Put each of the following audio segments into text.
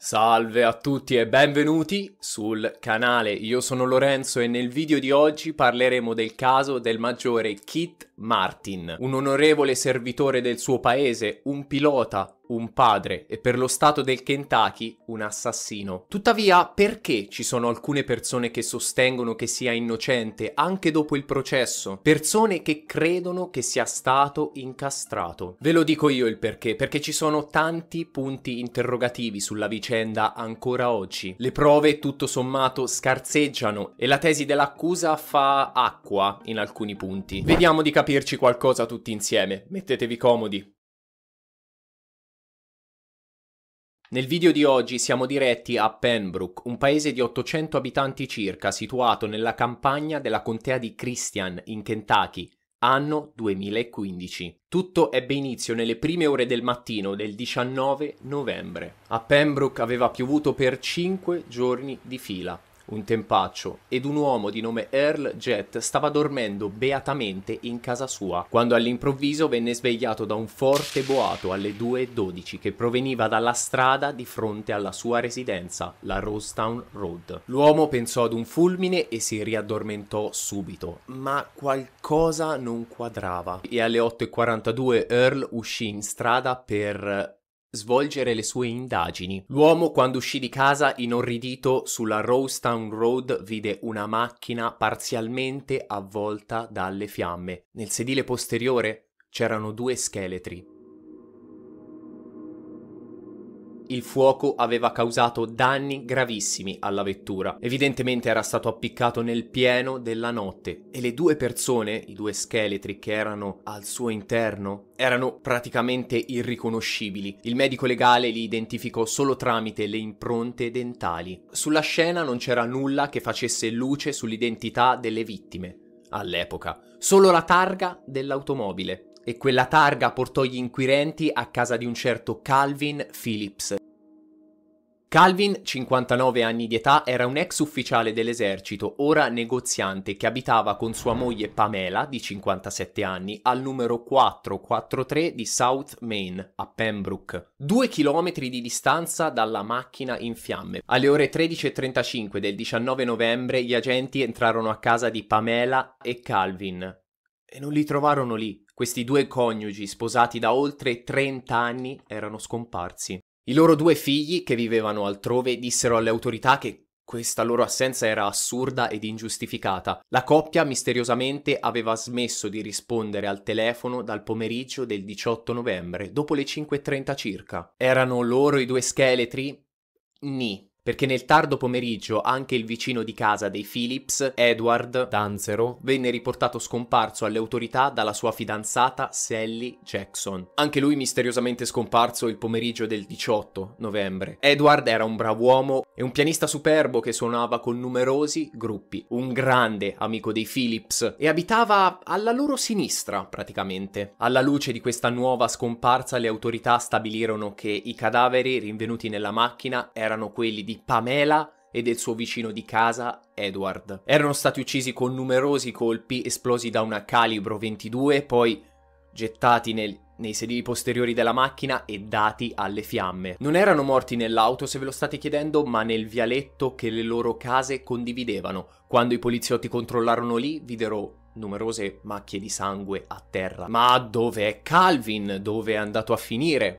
Salve a tutti e benvenuti sul canale, io sono Lorenzo e nel video di oggi parleremo del caso del maggiore Kit Martin, un onorevole servitore del suo paese, un pilota, un padre e per lo stato del Kentucky un assassino. Tuttavia, perché ci sono alcune persone che sostengono che sia innocente anche dopo il processo? Persone che credono che sia stato incastrato. Ve lo dico io il perché, perché ci sono tanti punti interrogativi sulla vicenda ancora oggi. Le prove tutto sommato scarseggiano e la tesi dell'accusa fa acqua in alcuni punti. Vediamo di capire capirci qualcosa tutti insieme. Mettetevi comodi. Nel video di oggi siamo diretti a Pembroke, un paese di 800 abitanti circa, situato nella campagna della contea di Christian, in Kentucky, anno 2015. Tutto ebbe inizio nelle prime ore del mattino del 19 novembre. A Pembroke aveva piovuto per 5 giorni di fila un tempaccio, ed un uomo di nome Earl Jett stava dormendo beatamente in casa sua, quando all'improvviso venne svegliato da un forte boato alle 2.12 che proveniva dalla strada di fronte alla sua residenza, la Rostown Road. L'uomo pensò ad un fulmine e si riaddormentò subito, ma qualcosa non quadrava, e alle 8.42 Earl uscì in strada per svolgere le sue indagini. L'uomo, quando uscì di casa inorridito sulla Rostown Road, vide una macchina parzialmente avvolta dalle fiamme. Nel sedile posteriore c'erano due scheletri. il fuoco aveva causato danni gravissimi alla vettura. Evidentemente era stato appiccato nel pieno della notte e le due persone, i due scheletri che erano al suo interno, erano praticamente irriconoscibili. Il medico legale li identificò solo tramite le impronte dentali. Sulla scena non c'era nulla che facesse luce sull'identità delle vittime all'epoca, solo la targa dell'automobile e quella targa portò gli inquirenti a casa di un certo Calvin Phillips. Calvin, 59 anni di età, era un ex ufficiale dell'esercito, ora negoziante, che abitava con sua moglie Pamela, di 57 anni, al numero 443 di South Main, a Pembroke, due chilometri di distanza dalla macchina in fiamme. Alle ore 13.35 del 19 novembre gli agenti entrarono a casa di Pamela e Calvin e non li trovarono lì. Questi due coniugi, sposati da oltre 30 anni, erano scomparsi. I loro due figli, che vivevano altrove, dissero alle autorità che questa loro assenza era assurda ed ingiustificata. La coppia misteriosamente aveva smesso di rispondere al telefono dal pomeriggio del 18 novembre, dopo le 5.30 circa. Erano loro i due scheletri? Ni perché nel tardo pomeriggio anche il vicino di casa dei Phillips, Edward Danzero, venne riportato scomparso alle autorità dalla sua fidanzata Sally Jackson. Anche lui misteriosamente scomparso il pomeriggio del 18 novembre. Edward era un bravo uomo e un pianista superbo che suonava con numerosi gruppi, un grande amico dei Phillips e abitava alla loro sinistra praticamente. Alla luce di questa nuova scomparsa le autorità stabilirono che i cadaveri rinvenuti nella macchina erano quelli di Pamela e del suo vicino di casa Edward. Erano stati uccisi con numerosi colpi esplosi da una calibro 22, poi gettati nel, nei sedili posteriori della macchina e dati alle fiamme. Non erano morti nell'auto, se ve lo state chiedendo, ma nel vialetto che le loro case condividevano. Quando i poliziotti controllarono lì, videro numerose macchie di sangue a terra. Ma dov'è Calvin? Dove è andato a finire?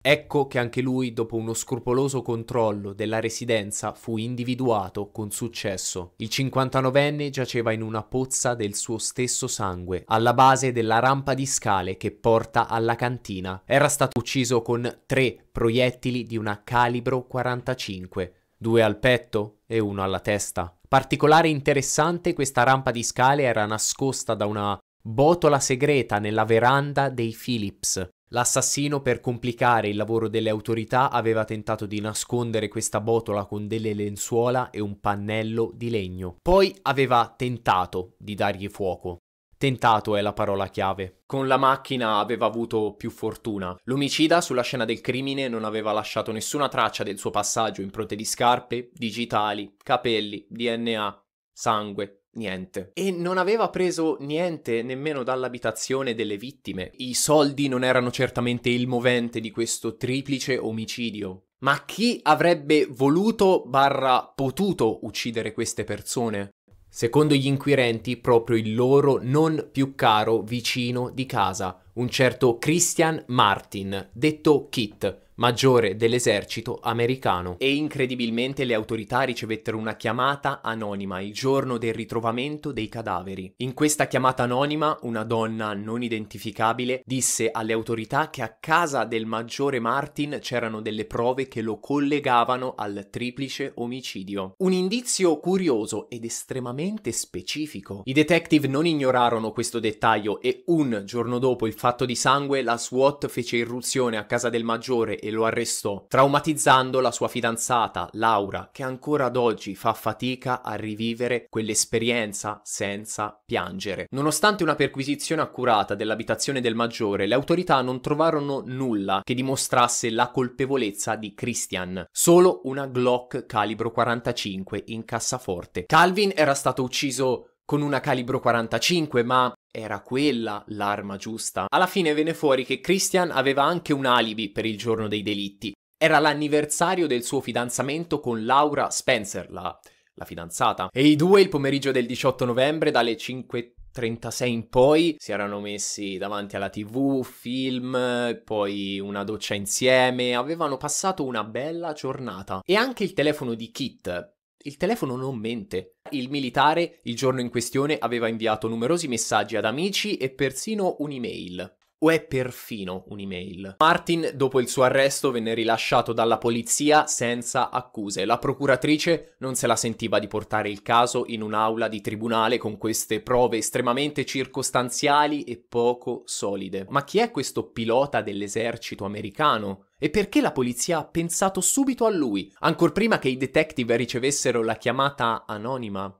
Ecco che anche lui, dopo uno scrupoloso controllo della residenza, fu individuato con successo. Il 59enne giaceva in una pozza del suo stesso sangue, alla base della rampa di scale che porta alla cantina. Era stato ucciso con tre proiettili di una calibro 45, due al petto e uno alla testa. Particolare interessante, questa rampa di scale era nascosta da una botola segreta nella veranda dei Phillips. L'assassino, per complicare il lavoro delle autorità, aveva tentato di nascondere questa botola con delle lenzuola e un pannello di legno. Poi aveva tentato di dargli fuoco. Tentato è la parola chiave. Con la macchina aveva avuto più fortuna. L'omicida sulla scena del crimine non aveva lasciato nessuna traccia del suo passaggio, impronte di scarpe, digitali, capelli, DNA, sangue, niente. E non aveva preso niente nemmeno dall'abitazione delle vittime. I soldi non erano certamente il movente di questo triplice omicidio. Ma chi avrebbe voluto barra potuto uccidere queste persone? Secondo gli inquirenti, proprio il loro non più caro vicino di casa, un certo Christian Martin, detto Kit, maggiore dell'esercito americano. E incredibilmente le autorità ricevettero una chiamata anonima il giorno del ritrovamento dei cadaveri. In questa chiamata anonima una donna non identificabile disse alle autorità che a casa del maggiore Martin c'erano delle prove che lo collegavano al triplice omicidio. Un indizio curioso ed estremamente specifico. I detective non ignorarono questo dettaglio e un giorno dopo il fatto di sangue la SWAT fece irruzione a casa del maggiore e e lo arrestò, traumatizzando la sua fidanzata Laura, che ancora ad oggi fa fatica a rivivere quell'esperienza senza piangere. Nonostante una perquisizione accurata dell'abitazione del maggiore, le autorità non trovarono nulla che dimostrasse la colpevolezza di Christian, solo una Glock calibro 45 in cassaforte. Calvin era stato ucciso con una calibro 45, ma era quella l'arma giusta. Alla fine venne fuori che Christian aveva anche un alibi per il giorno dei delitti. Era l'anniversario del suo fidanzamento con Laura Spencer, la, la fidanzata. E i due il pomeriggio del 18 novembre dalle 5.36 in poi si erano messi davanti alla tv, film, poi una doccia insieme, avevano passato una bella giornata. E anche il telefono di Kit, il telefono non mente. Il militare, il giorno in questione, aveva inviato numerosi messaggi ad amici e persino un'email o è perfino un'email. Martin, dopo il suo arresto, venne rilasciato dalla polizia senza accuse. La procuratrice non se la sentiva di portare il caso in un'aula di tribunale con queste prove estremamente circostanziali e poco solide. Ma chi è questo pilota dell'esercito americano? E perché la polizia ha pensato subito a lui, ancor prima che i detective ricevessero la chiamata anonima?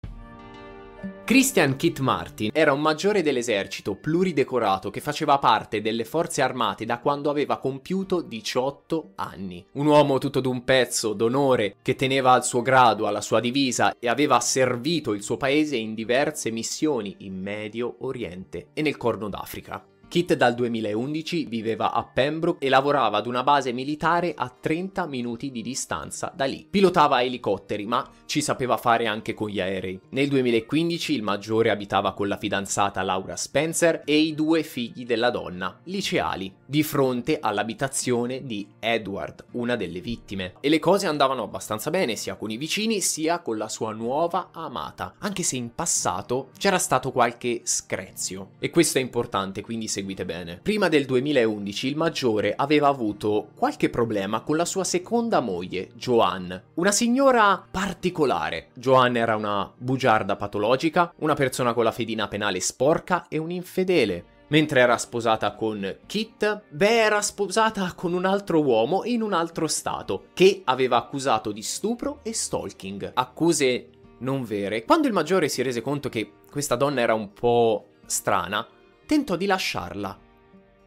Christian Kit Martin era un maggiore dell'esercito pluridecorato che faceva parte delle forze armate da quando aveva compiuto 18 anni. Un uomo tutto d'un pezzo, d'onore, che teneva al suo grado, alla sua divisa e aveva servito il suo paese in diverse missioni in Medio Oriente e nel Corno d'Africa. Kit dal 2011 viveva a Pembroke e lavorava ad una base militare a 30 minuti di distanza da lì. Pilotava elicotteri, ma ci sapeva fare anche con gli aerei. Nel 2015 il maggiore abitava con la fidanzata Laura Spencer e i due figli della donna, liceali, di fronte all'abitazione di Edward, una delle vittime. E le cose andavano abbastanza bene sia con i vicini sia con la sua nuova amata, anche se in passato c'era stato qualche screzio. E questo è importante, quindi se seguite bene. Prima del 2011 il maggiore aveva avuto qualche problema con la sua seconda moglie, Joanne, una signora particolare. Joanne era una bugiarda patologica, una persona con la fedina penale sporca e un infedele. Mentre era sposata con Kit, beh era sposata con un altro uomo in un altro stato, che aveva accusato di stupro e stalking. Accuse non vere. Quando il maggiore si rese conto che questa donna era un po' strana, tentò di lasciarla.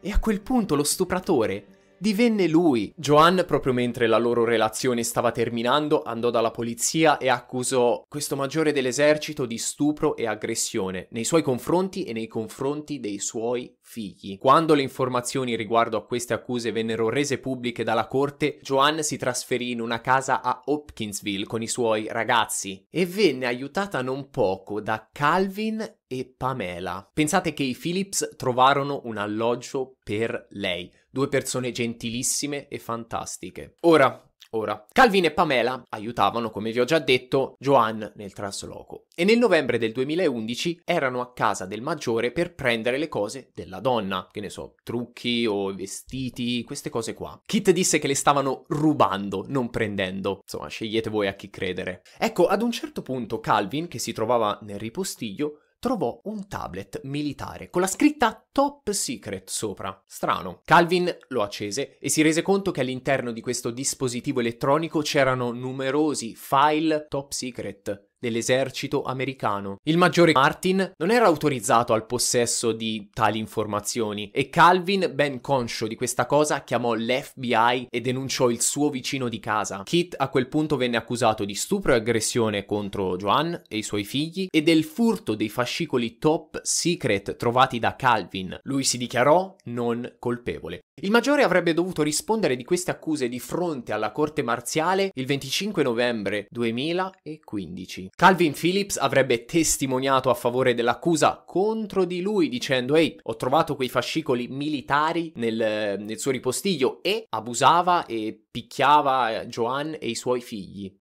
E a quel punto lo stupratore divenne lui. Joan, proprio mentre la loro relazione stava terminando, andò dalla polizia e accusò questo maggiore dell'esercito di stupro e aggressione nei suoi confronti e nei confronti dei suoi figli. Quando le informazioni riguardo a queste accuse vennero rese pubbliche dalla corte, Joan si trasferì in una casa a Hopkinsville con i suoi ragazzi e venne aiutata non poco da Calvin e Pamela. Pensate che i Phillips trovarono un alloggio per lei, due persone gentilissime e fantastiche. Ora, Ora, Calvin e Pamela aiutavano, come vi ho già detto, Joan nel trasloco e nel novembre del 2011 erano a casa del maggiore per prendere le cose della donna, che ne so, trucchi o vestiti, queste cose qua. Kit disse che le stavano rubando, non prendendo. Insomma, scegliete voi a chi credere. Ecco, ad un certo punto Calvin, che si trovava nel ripostiglio, trovò un tablet militare con la scritta Top Secret sopra. Strano. Calvin lo accese e si rese conto che all'interno di questo dispositivo elettronico c'erano numerosi file top secret dell'esercito americano. Il maggiore Martin non era autorizzato al possesso di tali informazioni e Calvin, ben conscio di questa cosa, chiamò l'FBI e denunciò il suo vicino di casa. Kit a quel punto venne accusato di stupro e aggressione contro Joan e i suoi figli e del furto dei fascicoli top secret trovati da Calvin. Lui si dichiarò non colpevole. Il maggiore avrebbe dovuto rispondere di queste accuse di fronte alla corte marziale il 25 novembre 2015. Calvin Phillips avrebbe testimoniato a favore dell'accusa contro di lui dicendo ehi ho trovato quei fascicoli militari nel, nel suo ripostiglio e abusava e picchiava Joanne e i suoi figli.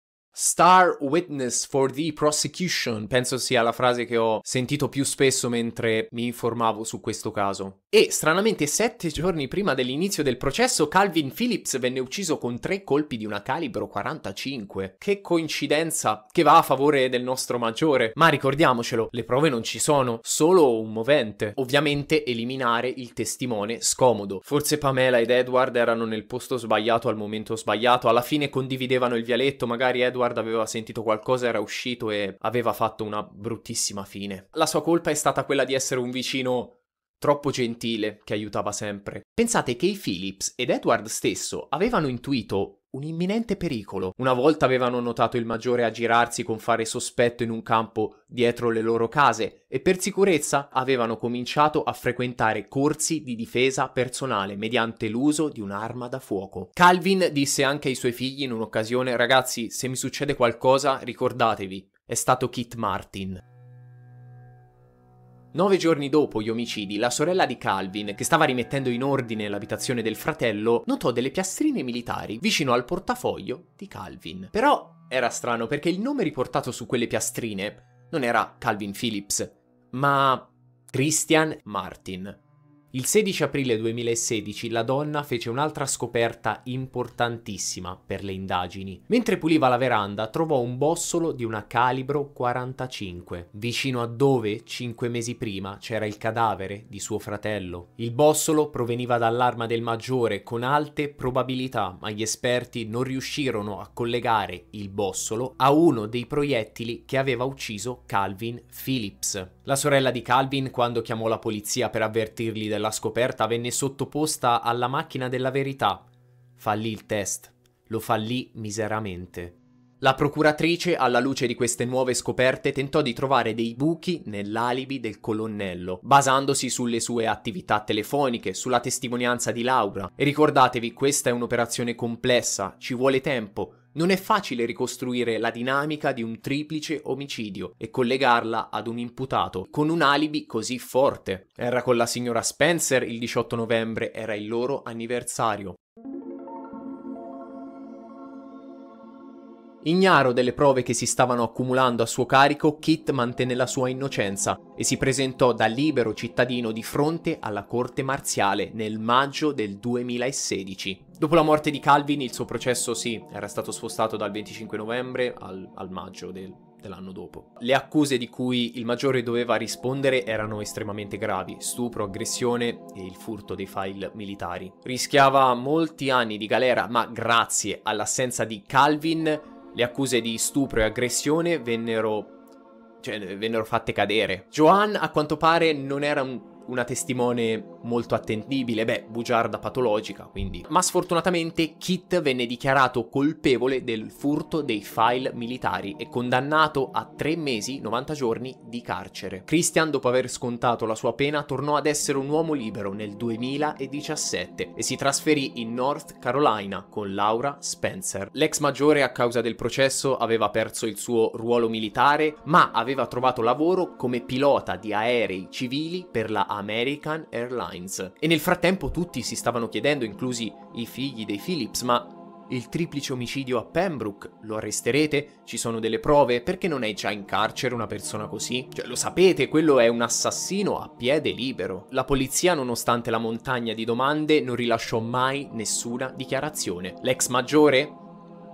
Star witness for the prosecution, penso sia la frase che ho sentito più spesso mentre mi informavo su questo caso. E stranamente, sette giorni prima dell'inizio del processo, Calvin Phillips venne ucciso con tre colpi di una calibro 45. Che coincidenza che va a favore del nostro maggiore. Ma ricordiamocelo, le prove non ci sono, solo un movente. Ovviamente eliminare il testimone scomodo. Forse Pamela ed Edward erano nel posto sbagliato al momento sbagliato, alla fine condividevano il vialetto, magari Edward riguardo aveva sentito qualcosa, era uscito e aveva fatto una bruttissima fine. La sua colpa è stata quella di essere un vicino troppo gentile, che aiutava sempre. Pensate che i Phillips ed Edward stesso avevano intuito un imminente pericolo. Una volta avevano notato il maggiore aggirarsi con fare sospetto in un campo dietro le loro case e per sicurezza avevano cominciato a frequentare corsi di difesa personale mediante l'uso di un'arma da fuoco. Calvin disse anche ai suoi figli in un'occasione ragazzi se mi succede qualcosa ricordatevi, è stato Kit Martin. Nove giorni dopo gli omicidi, la sorella di Calvin, che stava rimettendo in ordine l'abitazione del fratello, notò delle piastrine militari vicino al portafoglio di Calvin. Però era strano perché il nome riportato su quelle piastrine non era Calvin Phillips, ma Christian Martin. Il 16 aprile 2016 la donna fece un'altra scoperta importantissima per le indagini. Mentre puliva la veranda trovò un bossolo di una calibro 45, vicino a dove, cinque mesi prima, c'era il cadavere di suo fratello. Il bossolo proveniva dall'arma del maggiore con alte probabilità, ma gli esperti non riuscirono a collegare il bossolo a uno dei proiettili che aveva ucciso Calvin Phillips. La sorella di Calvin, quando chiamò la polizia per avvertirli della scoperta, venne sottoposta alla macchina della verità. Fallì il test. Lo fallì miseramente. La procuratrice, alla luce di queste nuove scoperte, tentò di trovare dei buchi nell'alibi del colonnello, basandosi sulle sue attività telefoniche, sulla testimonianza di Laura. E ricordatevi, questa è un'operazione complessa, ci vuole tempo, non è facile ricostruire la dinamica di un triplice omicidio e collegarla ad un imputato con un alibi così forte. Era con la signora Spencer il 18 novembre, era il loro anniversario. Ignaro delle prove che si stavano accumulando a suo carico, Kit mantenne la sua innocenza e si presentò da libero cittadino di fronte alla corte marziale nel maggio del 2016. Dopo la morte di Calvin il suo processo sì, era stato spostato dal 25 novembre al, al maggio del dell'anno dopo. Le accuse di cui il maggiore doveva rispondere erano estremamente gravi, stupro, aggressione e il furto dei file militari. Rischiava molti anni di galera, ma grazie all'assenza di Calvin le accuse di stupro e aggressione vennero cioè, vennero fatte cadere. Joan, a quanto pare, non era un, una testimone molto attendibile, beh, bugiarda patologica, quindi. Ma sfortunatamente Kit venne dichiarato colpevole del furto dei file militari e condannato a tre mesi, 90 giorni di carcere. Christian, dopo aver scontato la sua pena, tornò ad essere un uomo libero nel 2017 e si trasferì in North Carolina con Laura Spencer. L'ex maggiore a causa del processo aveva perso il suo ruolo militare, ma aveva trovato lavoro come pilota di aerei civili per la American Airlines. Heinz. E nel frattempo tutti si stavano chiedendo, inclusi i figli dei Phillips, ma il triplice omicidio a Pembroke, lo arresterete? Ci sono delle prove? Perché non è già in carcere una persona così? Cioè, lo sapete, quello è un assassino a piede libero. La polizia, nonostante la montagna di domande, non rilasciò mai nessuna dichiarazione. L'ex maggiore?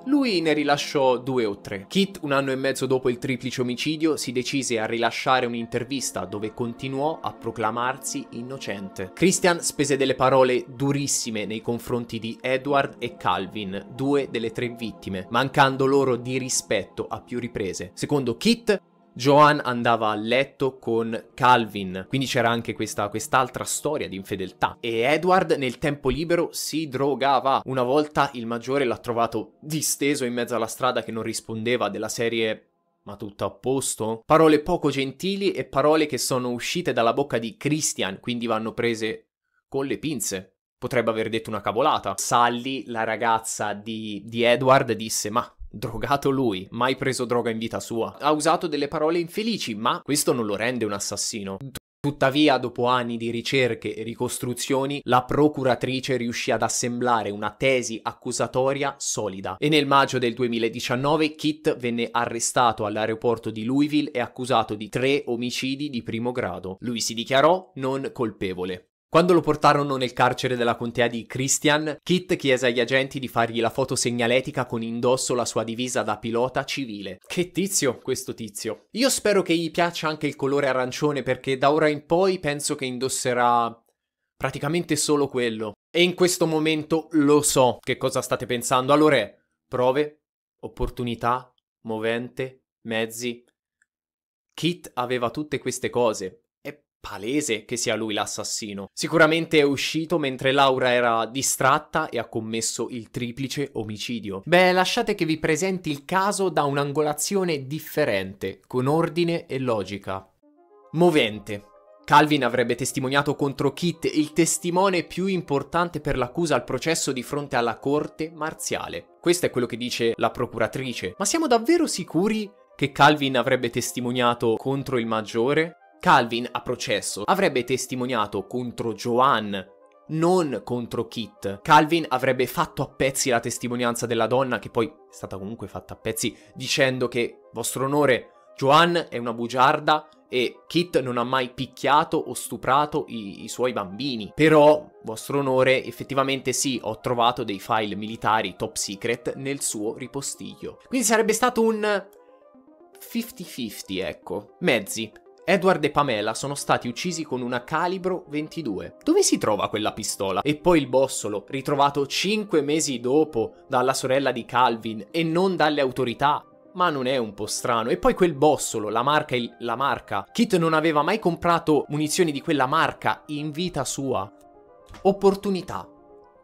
lui ne rilasciò due o tre. Kit, un anno e mezzo dopo il triplice omicidio, si decise a rilasciare un'intervista dove continuò a proclamarsi innocente. Christian spese delle parole durissime nei confronti di Edward e Calvin, due delle tre vittime, mancando loro di rispetto a più riprese. Secondo Kit, Joan andava a letto con Calvin, quindi c'era anche questa, quest'altra storia di infedeltà. E Edward nel tempo libero si drogava. Una volta il maggiore l'ha trovato disteso in mezzo alla strada che non rispondeva della serie ma tutto a posto? Parole poco gentili e parole che sono uscite dalla bocca di Christian, quindi vanno prese con le pinze potrebbe aver detto una cavolata. Sally, la ragazza di, di, Edward, disse: Ma drogato lui, mai preso droga in vita sua. Ha usato delle parole infelici, ma questo non lo rende un assassino. Tuttavia, dopo anni di ricerche e ricostruzioni, la procuratrice riuscì ad assemblare una tesi accusatoria solida e nel maggio del 2019 Kit venne arrestato all'aeroporto di Louisville e accusato di tre omicidi di primo grado. Lui si dichiarò non colpevole. Quando lo portarono nel carcere della contea di Christian, Kit chiese agli agenti di fargli la foto segnaletica con indosso la sua divisa da pilota civile. Che tizio questo tizio. Io spero che gli piaccia anche il colore arancione perché da ora in poi penso che indosserà praticamente solo quello. E in questo momento lo so che cosa state pensando. Allora è prove, opportunità, movente, mezzi. Kit aveva tutte queste cose palese che sia lui l'assassino. Sicuramente è uscito mentre Laura era distratta e ha commesso il triplice omicidio. Beh, lasciate che vi presenti il caso da un'angolazione differente, con ordine e logica. Movente. Calvin avrebbe testimoniato contro Kit, il testimone più importante per l'accusa al processo di fronte alla corte marziale. Questo è quello che dice la procuratrice. Ma siamo davvero sicuri che Calvin avrebbe testimoniato contro il maggiore? Calvin a processo avrebbe testimoniato contro Joan non contro Kit. Calvin avrebbe fatto a pezzi la testimonianza della donna, che poi è stata comunque fatta a pezzi, dicendo che, vostro onore, Joan è una bugiarda e Kit non ha mai picchiato o stuprato i, i suoi bambini. Però, vostro onore, effettivamente sì, ho trovato dei file militari top secret nel suo ripostiglio. Quindi sarebbe stato un 50-50, ecco. Mezzi. Edward e Pamela sono stati uccisi con una calibro 22. Dove si trova quella pistola? E poi il bossolo, ritrovato 5 mesi dopo dalla sorella di Calvin e non dalle autorità. Ma non è un po' strano. E poi quel bossolo, la marca, il, la marca. Kit non aveva mai comprato munizioni di quella marca in vita sua. Opportunità.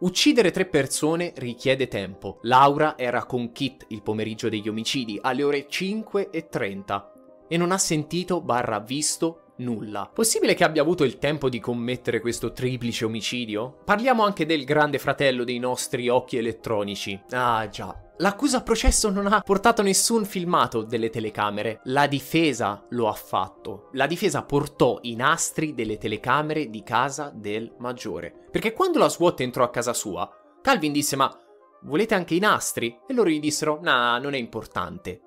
Uccidere tre persone richiede tempo. Laura era con Kit il pomeriggio degli omicidi alle ore 5.30 e non ha sentito barra visto nulla. Possibile che abbia avuto il tempo di commettere questo triplice omicidio? Parliamo anche del grande fratello dei nostri occhi elettronici. Ah già. L'accusa a processo non ha portato nessun filmato delle telecamere, la difesa lo ha fatto. La difesa portò i nastri delle telecamere di casa del maggiore. Perché quando la SWAT entrò a casa sua, Calvin disse ma volete anche i nastri? E loro gli dissero nah non è importante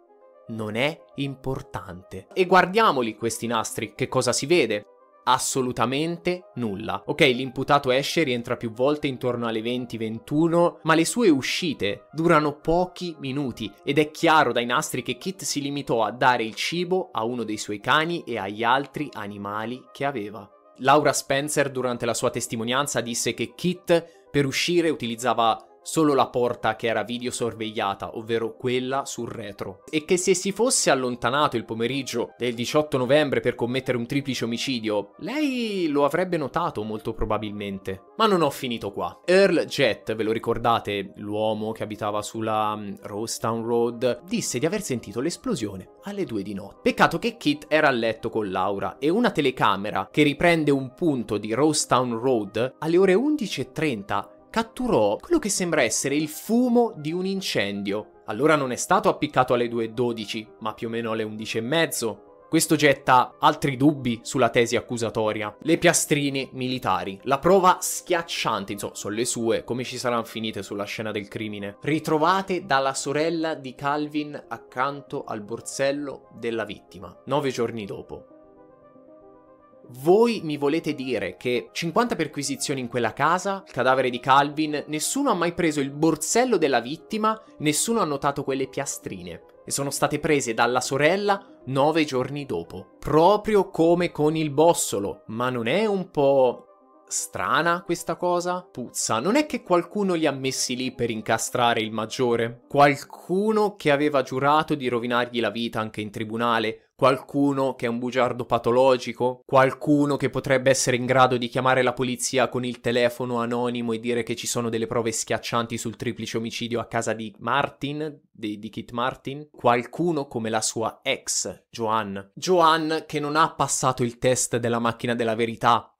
non è importante. E guardiamoli questi nastri, che cosa si vede? assolutamente nulla. Ok, l'imputato esce, e rientra più volte intorno alle 20-21, ma le sue uscite durano pochi minuti ed è chiaro dai nastri che Kit si limitò a dare il cibo a uno dei suoi cani e agli altri animali che aveva. Laura Spencer durante la sua testimonianza disse che Kit per uscire utilizzava solo la porta che era videosorvegliata, ovvero quella sul retro, e che se si fosse allontanato il pomeriggio del 18 novembre per commettere un triplice omicidio, lei lo avrebbe notato molto probabilmente. Ma non ho finito qua. Earl Jett, ve lo ricordate, l'uomo che abitava sulla mm, Rostown Road, disse di aver sentito l'esplosione alle due di notte. Peccato che Kit era a letto con Laura e una telecamera che riprende un punto di Rostown Road alle ore 11.30 catturò quello che sembra essere il fumo di un incendio. Allora non è stato appiccato alle 2.12, ma più o meno alle 11.30. Questo getta altri dubbi sulla tesi accusatoria. Le piastrine militari, la prova schiacciante, insomma, sono le sue, come ci saranno finite sulla scena del crimine, ritrovate dalla sorella di Calvin accanto al borsello della vittima, nove giorni dopo. Voi mi volete dire che 50 perquisizioni in quella casa, il cadavere di Calvin, nessuno ha mai preso il borsello della vittima, nessuno ha notato quelle piastrine e sono state prese dalla sorella nove giorni dopo, proprio come con il bossolo. Ma non è un po' strana questa cosa? Puzza, non è che qualcuno li ha messi lì per incastrare il maggiore? Qualcuno che aveva giurato di rovinargli la vita anche in tribunale? qualcuno che è un bugiardo patologico, qualcuno che potrebbe essere in grado di chiamare la polizia con il telefono anonimo e dire che ci sono delle prove schiaccianti sul triplice omicidio a casa di Martin, di, di Kit Martin, qualcuno come la sua ex, Joanne. Joanne che non ha passato il test della macchina della verità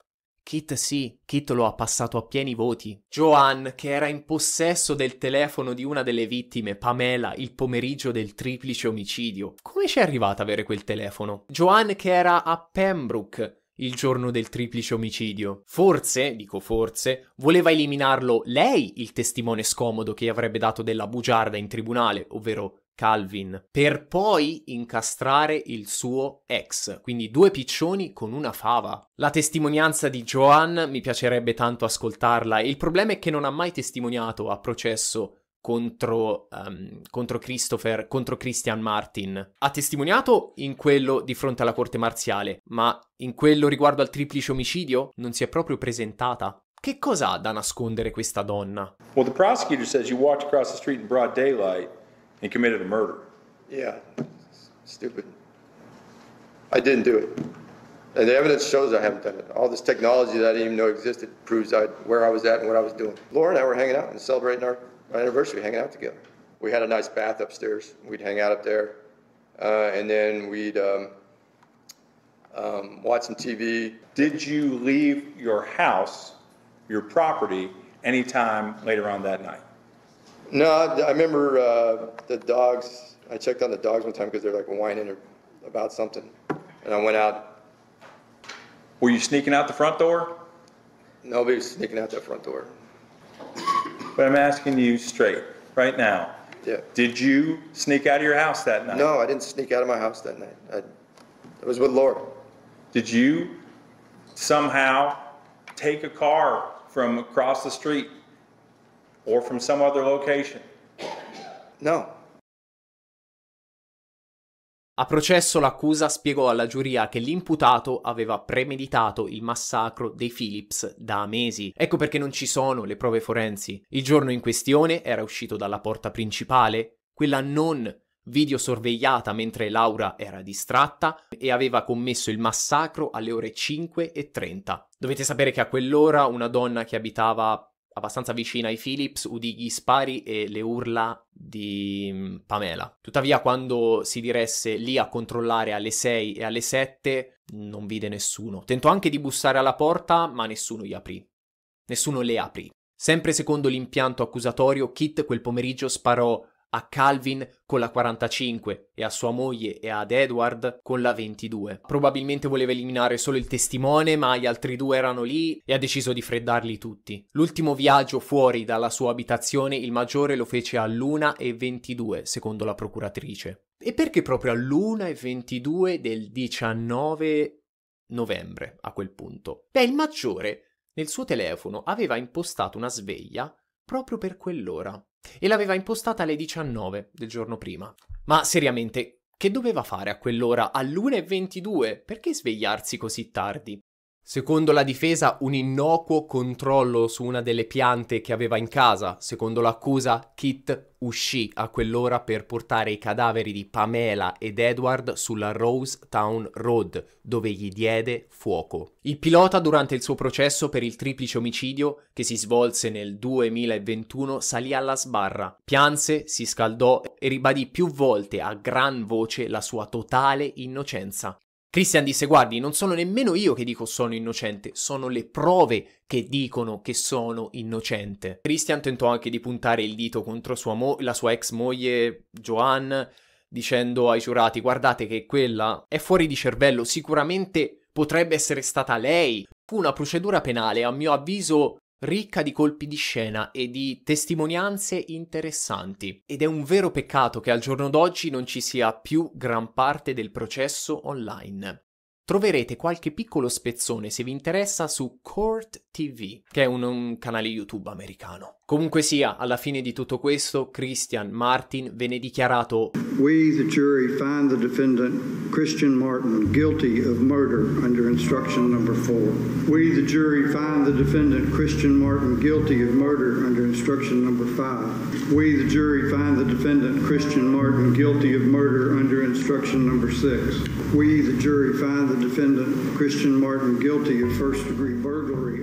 Kit sì, Kit lo ha passato a pieni voti. Joan, che era in possesso del telefono di una delle vittime, Pamela, il pomeriggio del triplice omicidio. Come ci è arrivata ad avere quel telefono? Joan, che era a Pembroke il giorno del triplice omicidio. Forse, dico forse, voleva eliminarlo lei, il testimone scomodo che avrebbe dato della bugiarda in tribunale, ovvero Calvin, per poi incastrare il suo ex, quindi due piccioni con una fava. La testimonianza di Joan mi piacerebbe tanto ascoltarla, il problema è che non ha mai testimoniato a processo contro, um, contro Christopher, contro Christian Martin. Ha testimoniato in quello di fronte alla corte marziale, ma in quello riguardo al triplice omicidio non si è proprio presentata. Che cosa ha da nascondere questa donna? Well, the prosecutor says you walked across the street in broad daylight. and committed a murder. Yeah, stupid. I didn't do it. And the evidence shows I haven't done it. All this technology that I didn't even know existed proves I, where I was at and what I was doing. Laura and I were hanging out and celebrating our, our anniversary, hanging out together. We had a nice bath upstairs. We'd hang out up there. Uh, and then we'd um, um, watch some TV. Did you leave your house, your property, anytime later on that night? No, I remember uh, the dogs. I checked on the dogs one time because they're like whining about something, and I went out. Were you sneaking out the front door? Nobody was sneaking out that front door. But I'm asking you straight right now. Yeah. Did you sneak out of your house that night? No, I didn't sneak out of my house that night. I, I was with Laura. Did you somehow take a car from across the street or from some other location? No. A processo l'accusa spiegò alla giuria che l'imputato aveva premeditato il massacro dei Phillips da mesi. Ecco perché non ci sono le prove forensi. Il giorno in questione era uscito dalla porta principale, quella non videosorvegliata mentre Laura era distratta e aveva commesso il massacro alle ore 5.30. Dovete sapere che a quell'ora una donna che abitava abbastanza vicina ai Philips, udì gli spari e le urla di mm, Pamela. Tuttavia, quando si diresse lì a controllare alle 6 e alle 7, non vide nessuno. Tentò anche di bussare alla porta, ma nessuno gli aprì. Nessuno le aprì. Sempre secondo l'impianto accusatorio, Kit quel pomeriggio sparò a Calvin con la 45 e a sua moglie e ad Edward con la 22. Probabilmente voleva eliminare solo il testimone, ma gli altri due erano lì e ha deciso di freddarli tutti. L'ultimo viaggio fuori dalla sua abitazione il maggiore lo fece all'1 e 22, secondo la procuratrice. E perché proprio all'1 e 22 del 19 novembre, a quel punto? Beh, il maggiore nel suo telefono aveva impostato una sveglia proprio per quell'ora e l'aveva impostata alle 19 del giorno prima. Ma seriamente, che doveva fare a quell'ora alle 1.22? Perché svegliarsi così tardi? Secondo la difesa, un innocuo controllo su una delle piante che aveva in casa. Secondo l'accusa, Kit uscì a quell'ora per portare i cadaveri di Pamela ed Edward sulla Rose Town Road, dove gli diede fuoco. Il pilota, durante il suo processo per il triplice omicidio, che si svolse nel 2021, salì alla sbarra, pianse, si scaldò e ribadì più volte a gran voce la sua totale innocenza. Christian disse, guardi, non sono nemmeno io che dico sono innocente, sono le prove che dicono che sono innocente. Christian tentò anche di puntare il dito contro sua mo- la sua ex moglie, Joanne, dicendo ai giurati, guardate che quella è fuori di cervello, sicuramente potrebbe essere stata lei. Fu una procedura penale, a mio avviso, ricca di colpi di scena e di testimonianze interessanti ed è un vero peccato che al giorno d'oggi non ci sia più gran parte del processo online. Troverete qualche piccolo spezzone se vi interessa su Court TV, che è un, un canale YouTube americano. Comunque sia, alla fine di tutto questo, Christian Martin venne dichiarato We, the jury, find the defendant Christian Martin guilty of murder under instruction number four. We, the jury, find the defendant Christian Martin guilty of murder under instruction number five. We, the jury, find the defendant Christian Martin guilty of murder under instruction number six. We, the jury, find the defendant Christian Martin guilty of first degree burglary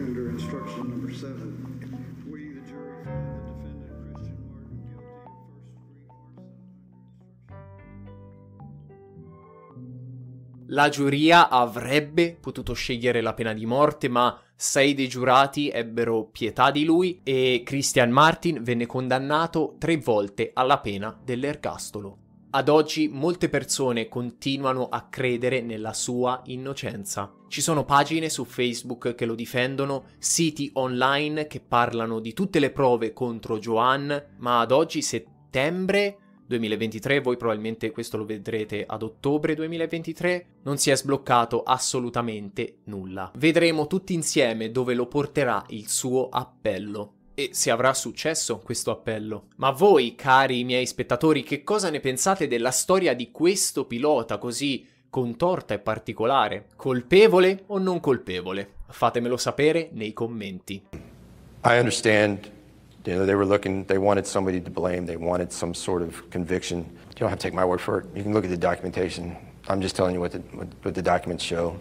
La giuria avrebbe potuto scegliere la pena di morte, ma sei dei giurati ebbero pietà di lui e Christian Martin venne condannato tre volte alla pena dell'ergastolo. Ad oggi molte persone continuano a credere nella sua innocenza. Ci sono pagine su Facebook che lo difendono, siti online che parlano di tutte le prove contro Joan, ma ad oggi settembre 2023, voi probabilmente questo lo vedrete ad ottobre 2023, non si è sbloccato assolutamente nulla. Vedremo tutti insieme dove lo porterà il suo appello e se avrà successo questo appello. Ma voi, cari miei spettatori, che cosa ne pensate della storia di questo pilota così contorta e particolare? Colpevole o non colpevole? Fatemelo sapere nei commenti. I understand You know, they were looking, they wanted somebody to blame, they wanted some sort of conviction. You don't have to take my word for it. You can look at the documentation. I'm just telling you what the, what, what the documents show.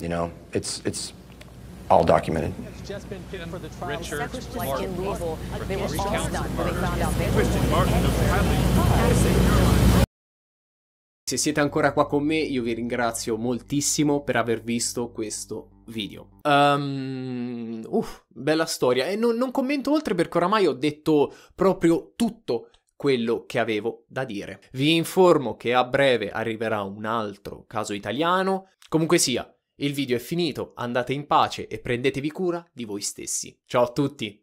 You know, it's, it's all documented. Richard Martin. They were all done when they found out they were Martin Se siete ancora qua con me, io vi ringrazio moltissimo per aver visto questo video. Um, uff, bella storia. E non, non commento oltre perché oramai ho detto proprio tutto quello che avevo da dire. Vi informo che a breve arriverà un altro caso italiano. Comunque sia, il video è finito, andate in pace e prendetevi cura di voi stessi. Ciao a tutti!